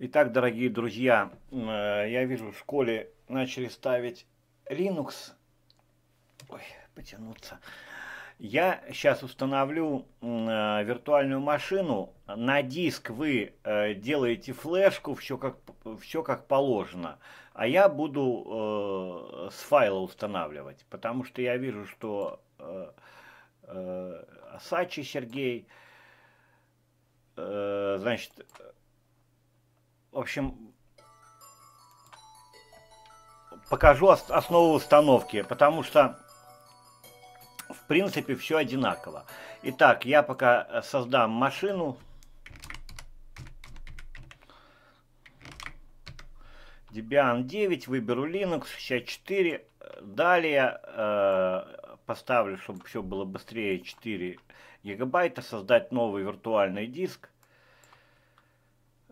Итак, дорогие друзья, э, я вижу, в школе начали ставить Linux. Ой, потянуться. Я сейчас установлю э, виртуальную машину. На диск вы э, делаете флешку, все как, все как положено. А я буду с файла устанавливать, потому что я вижу, что Сачи Сергей, значит, в общем, покажу основу установки, потому что, в принципе, все одинаково. Итак, я пока э, создам машину. Debian 9, выберу Linux 64. Далее э, поставлю, чтобы все было быстрее, 4 гигабайта. Создать новый виртуальный диск.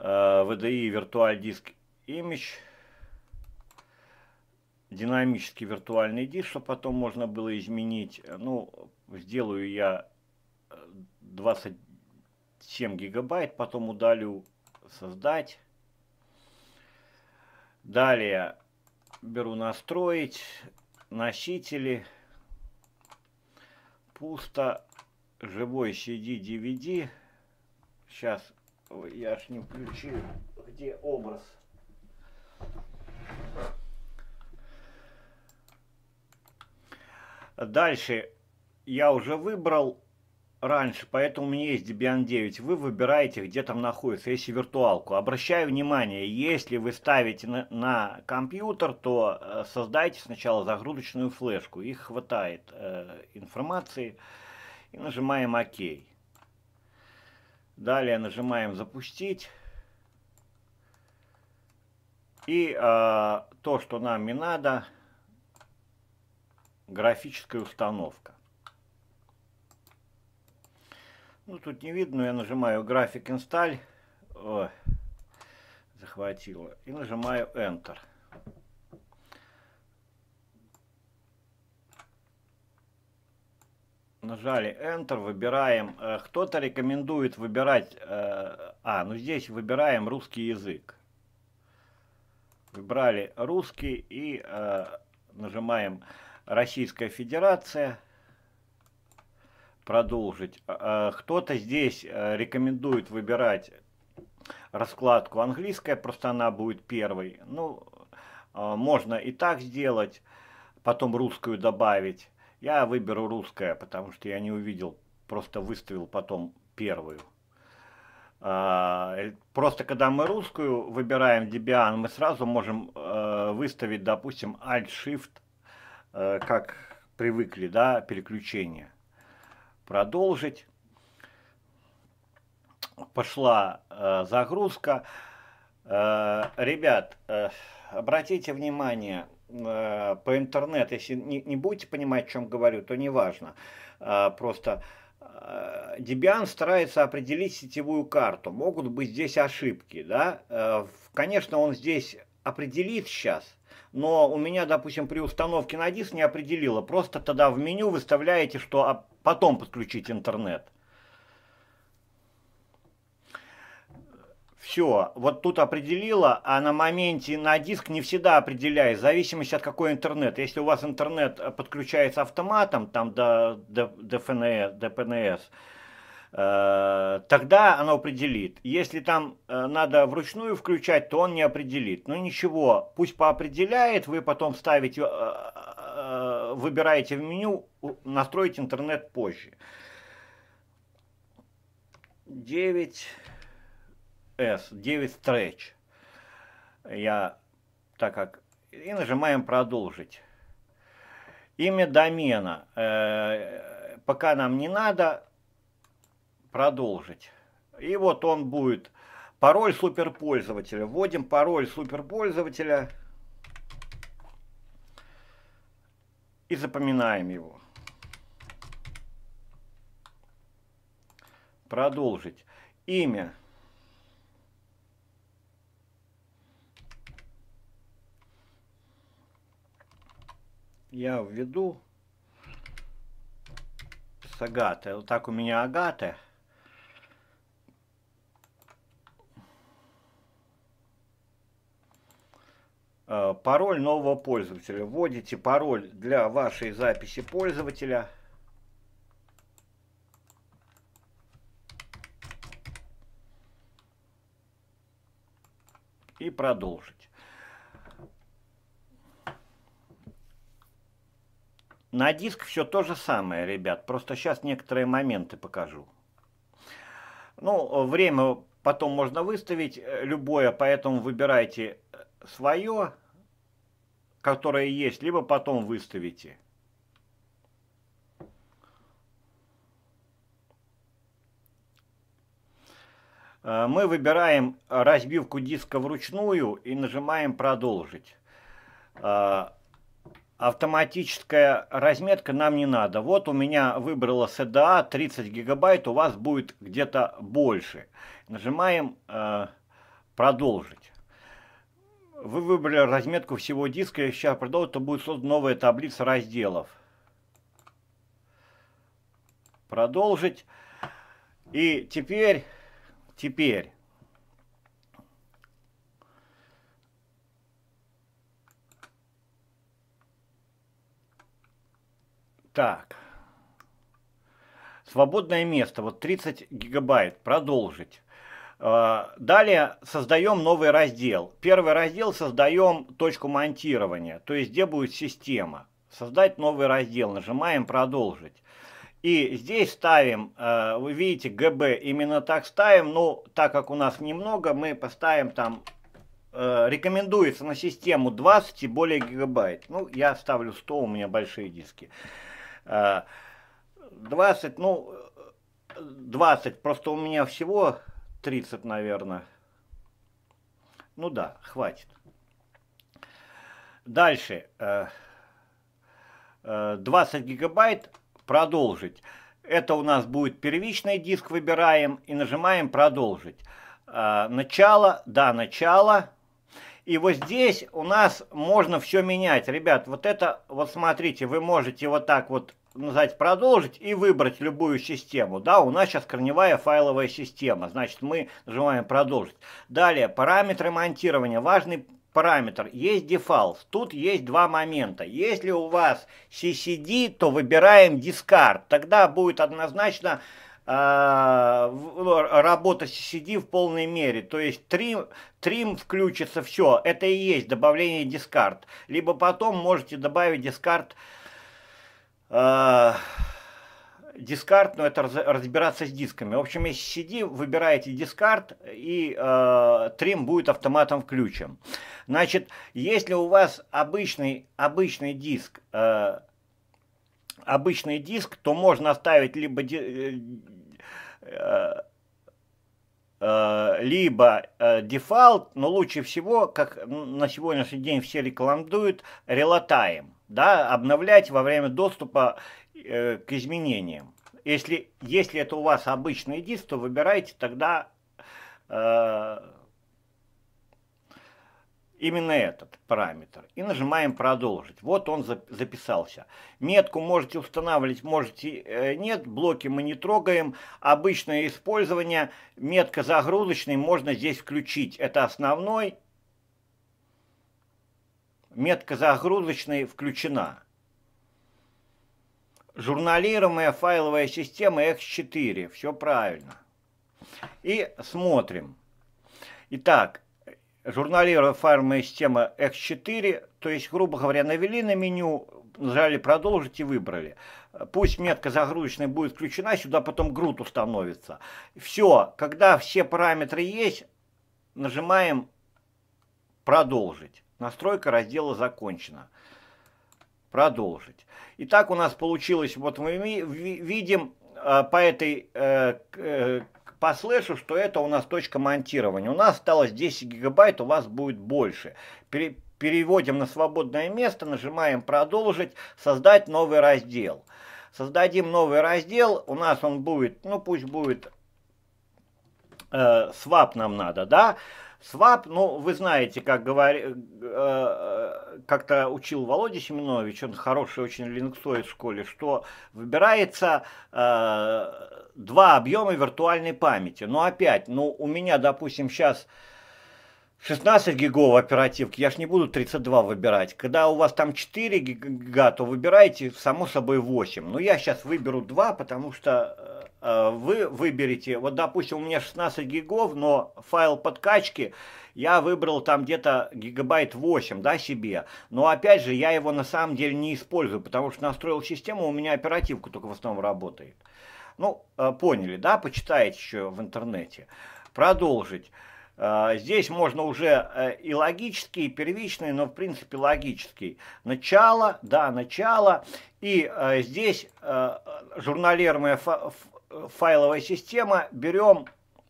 Э, VDI Virtual Disk Image, динамический виртуальный диск, чтобы потом можно было изменить. Ну, сделаю я 27 э, гигабайт, потом удалю создать. Далее беру настроить, носители, пусто, живой CD, DVD. Сейчас Ой, я ж не включил, где образ. Дальше я уже выбрал раньше, поэтому у меня есть Debian 9. Вы выбираете, где там находится, если виртуалку. Обращаю внимание, если вы ставите на, на компьютер, то э, создайте сначала загрузочную флешку. Их хватает э, информации. И нажимаем ОК. Далее нажимаем «Запустить». И э, то, что нам не надо, графическая установка. Ну, тут не видно, но я нажимаю «График инсталь», захватило и нажимаю «Enter». нажали Enter, выбираем. Э, кто-то рекомендует выбирать... Э, а, ну здесь выбираем русский язык. Выбрали русский и э, нажимаем Российская Федерация. Продолжить. Кто-то здесь рекомендует выбирать раскладку английская, просто она будет первой. Ну, можно и так сделать, потом русскую добавить. Я выберу русское, потому что я не увидел, просто выставил потом первую. А, э, просто когда мы русскую выбираем Debian, мы сразу можем э, выставить, допустим, Alt-Shift, э, как привыкли, да, переключение. Продолжить. Пошла загрузка. Ребят, обратите внимание, Э, по интернету, если не, не будете понимать, о чем говорю, то неважно. Э, просто э, Debian старается определить сетевую карту. Могут быть здесь ошибки. Да? Э, конечно, он здесь определит сейчас, но у меня, допустим, при установке на диск не определило. Просто тогда в меню выставляете, что а потом подключить интернет. Все, вот тут определила, а на моменте на диск не всегда определяет, в зависимости от какой интернет. Если у вас интернет э, подключается автоматом, там до, до, до, ФНС, e, до e э, тогда оно определит. Если там э, надо вручную включать, то он не определит. Ну ничего, пусть поопределяет, вы потом ставите, э, э, э выбираете в меню, настроить интернет позже. 9... S, 9 stretch. Я так как... И нажимаем продолжить. Имя домена. Э, пока нам не надо продолжить. И вот он будет. Пароль суперпользователя. Вводим пароль суперпользователя. И запоминаем его. Продолжить. Имя. я введу с Агатой. Вот так у меня Агата. Э, пароль нового пользователя. Вводите пароль для вашей записи пользователя. И продолжить. На диск все то же самое, ребят, просто сейчас некоторые моменты покажу. Ну, время потом можно выставить э, любое, поэтому выбирайте э, свое, которое есть, либо потом выставите. Э, мы выбираем разбивку диска вручную и нажимаем «Продолжить». Автоматическая разметка нам не надо. Вот у меня выбрала СДА 30 гигабайт, у вас будет где-то больше. Нажимаем э, «Продолжить». Вы выбрали разметку всего диска, сейчас продолжить, то будет создана новая таблица разделов. Продолжить. И теперь, теперь Так. Свободное место, вот 30 гигабайт, продолжить. А, далее создаем новый раздел. Первый раздел создаем точку монтирования, то есть где будет система. Создать новый раздел, нажимаем «Продолжить». И здесь ставим, а, вы видите, ГБ именно так ставим, но так как у нас немного, мы поставим там, а, рекомендуется на систему 20 и более гигабайт. Ну, я ставлю 100, у меня большие диски. 20, э, ну, 20, просто у меня всего 30, наверное. Ну да, хватит. Дальше. 20 э, э, гигабайт продолжить. Это у нас будет первичный диск, выбираем и нажимаем продолжить. Начало, да, начало. И вот здесь у нас можно все менять. Ребят, вот это, вот смотрите, вы можете вот так вот нажать «Продолжить» и выбрать любую систему. Да, у нас сейчас корневая файловая система, значит, мы нажимаем «Продолжить». Далее, параметры монтирования. Важный параметр. Есть дефолт. Тут есть два момента. Если у вас CCD, то выбираем «Дискард». Тогда будет однозначно а, ну, работа CD в полной мере. То есть трим, трим включится все. Это и есть добавление дискард. Либо потом можете добавить дискард... Э, но это разбираться с дисками. В общем, если CD, выбираете дискард, и э, трим будет автоматом включен. Значит, если у вас обычный, обычный диск... Э, обычный диск, то можно оставить либо э, Э, э, либо э, дефолт, но лучше всего, как на сегодняшний день все рекламируют релатаем, да, обновлять во время доступа э, к изменениям. Если, если это у вас обычный диск, то выбирайте тогда именно этот параметр. И нажимаем «Продолжить». Вот он записался. Метку можете устанавливать, можете э, нет. Блоки мы не трогаем. Обычное использование. Метка загрузочной можно здесь включить. Это основной. Метка загрузочной включена. Журналируемая файловая система X4. Все правильно. И смотрим. Итак, журналировала файловая система X4, то есть, грубо говоря, навели на меню, нажали «Продолжить» и выбрали. Пусть метка загрузочная будет включена, сюда потом груд установится. Все, когда все параметры есть, нажимаем «Продолжить». Настройка раздела закончена. Продолжить. Итак, у нас получилось, вот мы видим э, по этой э, э, послышу, что это у нас точка монтирования. У нас осталось 10 гигабайт, у вас будет больше. Пере переводим на свободное место, нажимаем «Продолжить», «Создать новый раздел». Создадим новый раздел, у нас он будет, ну пусть будет, э, свап нам надо, да, Свап, ну, вы знаете, как говорил, э, как-то учил Володя Семенович, он хороший очень линуксоид в школе, что выбирается э, два объема виртуальной памяти. Но ну, опять, ну у меня, допустим, сейчас 16 гигов оперативки, я ж не буду 32 выбирать. Когда у вас там 4 гига, то выбирайте, само собой, 8. Но ну, я сейчас выберу 2, потому что э, э, вы выберете, вот, допустим, у меня 16 гигов, но файл подкачки я выбрал там где-то гигабайт 8, да, себе. Но, опять же, я его на самом деле не использую, потому что настроил систему, у меня оперативка только в основном работает. Ну, э, поняли, да, почитаете еще в интернете. Продолжить. Э, здесь можно уже э, и логический, и первичный, но в принципе логический. Начало, да, начало. И здесь журналируемая файловая система. Берем,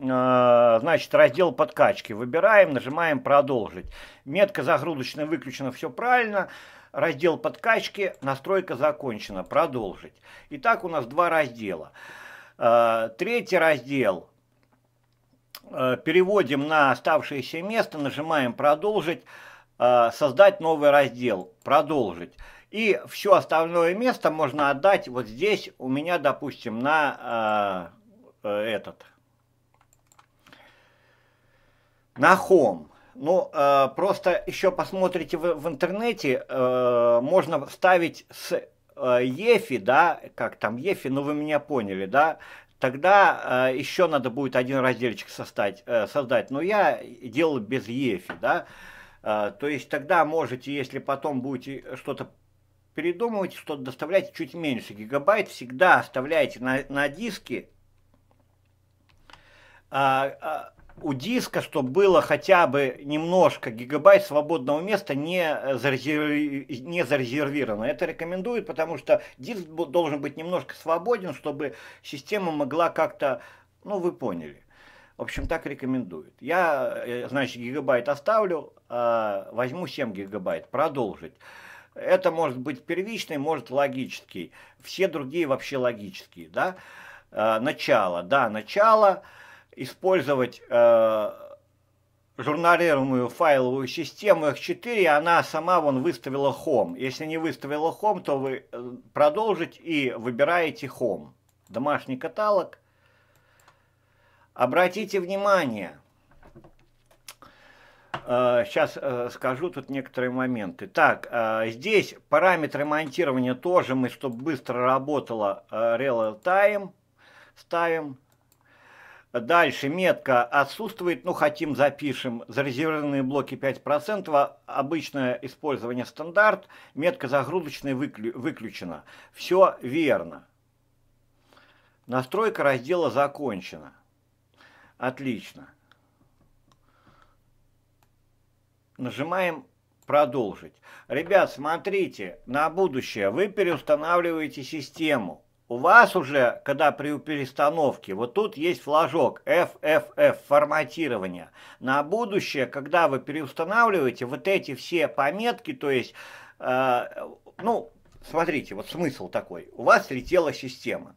значит, раздел подкачки. Выбираем, нажимаем продолжить. Метка загрузочная выключена, все правильно. Правильно. Раздел подкачки, настройка закончена, продолжить. Итак, у нас два раздела. Э, третий раздел э, переводим на оставшееся место, нажимаем «Продолжить», э, «Создать новый раздел», «Продолжить». И все остальное место можно отдать вот здесь у меня, допустим, на этот, на Home. Ну, э, просто еще посмотрите в, в интернете, э, можно ставить с э, Ефи, да, как там Ефи, ну вы меня поняли, да, тогда э, еще надо будет один разделчик создать, э, создать. но я делал без Ефи, да, э, то есть тогда можете, если потом будете что-то передумывать, что-то доставляйте чуть меньше гигабайт, всегда оставляйте на, на диске, а, а, у диска, чтобы было хотя бы немножко гигабайт свободного места не, э, зарезерви... не зарезервировано. Это рекомендует, потому что диск должен быть немножко свободен, чтобы система могла как-то, ну вы поняли. В общем, так рекомендует. Я, э, значит, гигабайт оставлю, а возьму 7 гигабайт, продолжить. Это может быть первичный, может логический. Все другие вообще логические, да. Э, начало, да, Начало использовать э, журналируемую файловую систему X4, она сама вон выставила Home. Если не выставила Home, то вы э, продолжить и выбираете Home. Домашний каталог. Обратите внимание, сейчас э, э, скажу тут некоторые моменты. Так, здесь параметры монтирования тоже мы, чтобы быстро работало real time, ставим. Дальше метка отсутствует, ну хотим запишем, зарезервированные блоки 5%, обычное использование стандарт, метка загрузочная выклю, выключена. Все верно. Настройка раздела закончена. Отлично. Нажимаем «Продолжить». Ребят, смотрите, на будущее вы переустанавливаете систему у вас уже, когда при перестановке, вот тут есть флажок FFF, форматирование. На будущее, когда вы переустанавливаете вот эти все пометки, то есть, э, ну, смотрите, вот смысл такой. У вас летела система,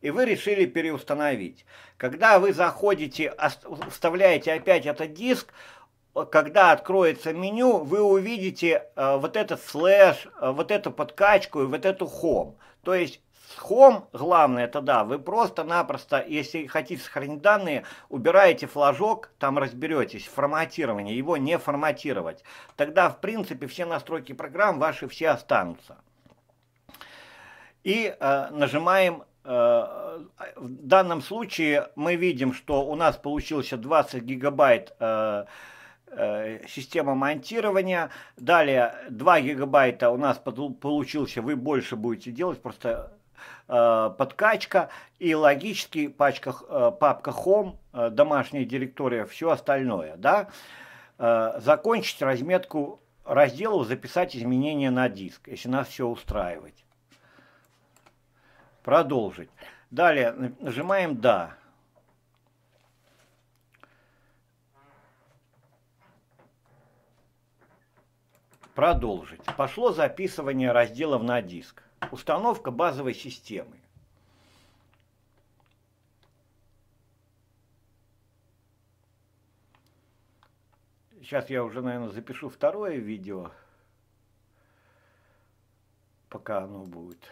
и вы решили переустановить. Когда вы заходите, вставляете опять этот диск, когда откроется меню, вы увидите э, вот этот слэш, э, вот эту подкачку и вот эту хом. То есть с Home главное это да, вы просто-напросто, если хотите сохранить данные, убираете флажок, там разберетесь, форматирование, его не форматировать. Тогда, в принципе, все настройки программ ваши все останутся. И э, нажимаем э, в данном случае мы видим, что у нас получился 20 гигабайт э, э, система монтирования. Далее 2 гигабайта у нас получился, вы больше будете делать, просто Э, подкачка и логически пачках, э, папка Home, э, домашняя директория, все остальное. Да? Закончить разметку разделов, записать изменения на диск, если нас все устраивает. Продолжить. Далее нажимаем «Да». Продолжить. Пошло записывание разделов на диск установка базовой системы. Сейчас я уже, наверное, запишу второе видео, пока оно будет.